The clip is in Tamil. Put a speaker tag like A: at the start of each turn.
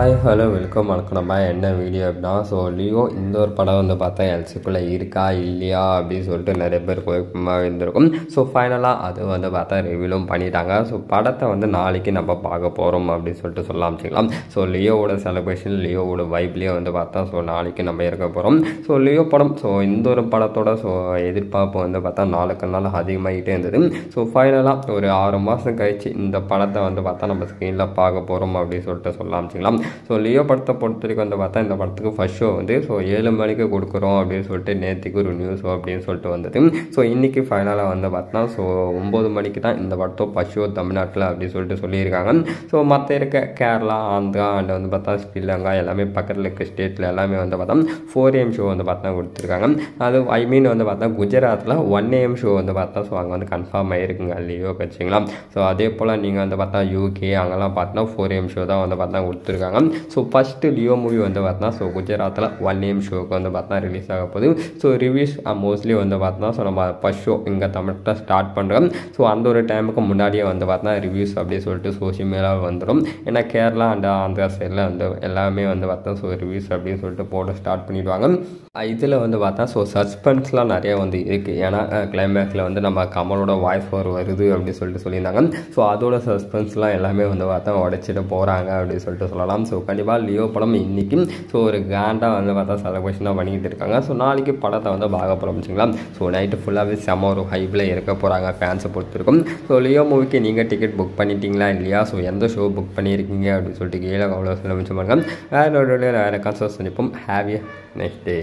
A: ஹாய் ஹலோ வெல்கம் வணக்கம் நம்ம என்ன வீடியோ அப்படின்னா ஸோ லியோ இந்த ஒரு படம் வந்து பார்த்தா எல்சிக்குள்ளே இருக்கா இல்லையா அப்படின்னு சொல்லிட்டு நிறைய பேர் குழப்பமாக இருந்திருக்கும் ஸோ ஃபைனலாக அது வந்து பார்த்தா ரிவியூலும் பண்ணிட்டாங்க ஸோ படத்தை வந்து நாளைக்கு நம்ம பார்க்க போகிறோம் அப்படின்னு சொல்லிட்டு சொல்ல ஆரம்பிச்சிக்கலாம் ஸோ லியோவோட செலிப்ரேஷன் லியோவோட வைப்லேயே வந்து பார்த்தா ஸோ நாளைக்கு நம்ம இருக்க போகிறோம் ஸோ லியோ படம் ஸோ இந்த ஒரு படத்தோட ஸோ எதிர்பார்ப்பு வந்து பார்த்தா நாளுக்கு நாள் அதிகமாகிட்டே இருந்தது ஸோ ஃபைனலாக ஒரு ஆறு மாதம் கழித்து இந்த படத்தை வந்து பார்த்தா நம்ம ஸ்க்ரீனில் பார்க்க போகிறோம் அப்படின்னு சொல்லிட்டு சொல்ல ஆரம்பிச்சிக்கலாம் ஸோ லியோ படத்தை பொறுத்த வரைக்கும் வந்து பார்த்தா இந்த படத்துக்கு ஃபஸ்ட் ஷோ வந்து ஸோ ஏழு மணிக்கு கொடுக்குறோம் அப்படின்னு சொல்லிட்டு நேற்றுக்கு ஒரு நியூஸ் அப்படின்னு சொல்லிட்டு வந்தது ஸோ இன்றைக்கி ஃபைனலாக வந்து பார்த்தா ஸோ ஒம்பது மணிக்கு தான் இந்த படத்தை ஃபஸ்ட் ஷோ தமிழ்நாட்டில் அப்படின்னு சொல்லிட்டு சொல்லியிருக்காங்க ஸோ மற்ற இருக்க கேரளா ஆந்திரா அண்ட் வந்து பார்த்தா ஸ்ரீலங்கா எல்லாமே பக்கத்தில் இருக்க ஸ்டேட்டில் எல்லாமே வந்து பார்த்தா ஃபோர் ஏஎம் ஷோ வந்து பார்த்தா கொடுத்துருக்காங்க அது ஐ மீன் வந்து பார்த்தா குஜராத்தில் ஒன் ஏஎம் ஷோ வந்து பார்த்தா ஸோ அங்கே வந்து கன்ஃபார்ம் ஆகிருக்குங்க லியோ கட்சிங்களா ஸோ அதே போல் நீங்கள் வந்து பார்த்தா யூகே அங்கெல்லாம் பார்த்தா ஃபோர் ஏஎம் ஷோ தான் வந்து பார்த்தா கொடுத்துருக்காங்க பண்ணியிருக்காங்க ஸோ ஃபஸ்ட்டு லியோ மூவி வந்து பார்த்தா ஸோ குஜராத்தில் ஒன் நேம் ஷோக்கு வந்து பார்த்தா ரிலீஸ் ஆக போகுது ஸோ ரிவ்யூஸ் மோஸ்ட்லி வந்து பார்த்தா ஸோ நம்ம ஃபஸ்ட் ஷோ இங்கே தமிழ்கிட்ட ஸ்டார்ட் பண்ணுறோம் ஸோ அந்த ஒரு டைமுக்கு முன்னாடியே வந்து பார்த்தா ரிவ்யூஸ் அப்படியே சொல்லிட்டு சோஷியல் மீடியாவில் வந்துடும் ஏன்னா கேரளா அண்ட் ஆந்திரா சைடில் வந்து எல்லாமே வந்து பார்த்தா ஸோ ரிவ்யூஸ் அப்படின்னு சொல்லிட்டு போட ஸ்டார்ட் பண்ணிடுவாங்க இதில் வந்து பார்த்தா ஸோ சஸ்பென்ஸ்லாம் நிறைய வந்து இருக்குது ஏன்னா கிளைமேக்ஸில் வந்து நம்ம கமலோட வாய்ஸ் ஓவர் வருது அப்படின்னு சொல்லிட்டு சொல்லியிருந்தாங்க ஸோ அதோட சஸ்பென்ஸ்லாம் எல்லாமே வந்து பார்த்தா உடைச்சிட்டு போகிறாங்க அப்படின்னு சொல்லிட்டு சொல்லலாம் பார்க்கலாம் ஸோ கண்டிப்பாக லியோ படம் இன்றைக்கி ஸோ ஒரு கிராண்டாக வந்து பார்த்தா செலப்ரேஷனாக பண்ணிக்கிட்டு இருக்காங்க ஸோ நாளைக்கு படத்தை வந்து பார்க்க போகிறோம் வச்சுங்களா ஸோ நைட்டு ஃபுல்லாகவே செம ஒரு ஹைப்பில் இருக்க போகிறாங்க ஃபேன்ஸை பொறுத்திருக்கும் ஸோ லியோ மூவிக்கு நீங்கள் டிக்கெட் புக் பண்ணிட்டீங்களா இல்லையா ஸோ எந்த ஷோ புக் பண்ணியிருக்கீங்க அப்படின்னு சொல்லிட்டு கீழே அவ்வளோ சொல்ல முடிச்சு பாருங்கள் வேறு நோட்டோட வேறு காசு சந்திப்போம் ஹாவியர் நெக்ஸ்ட் டே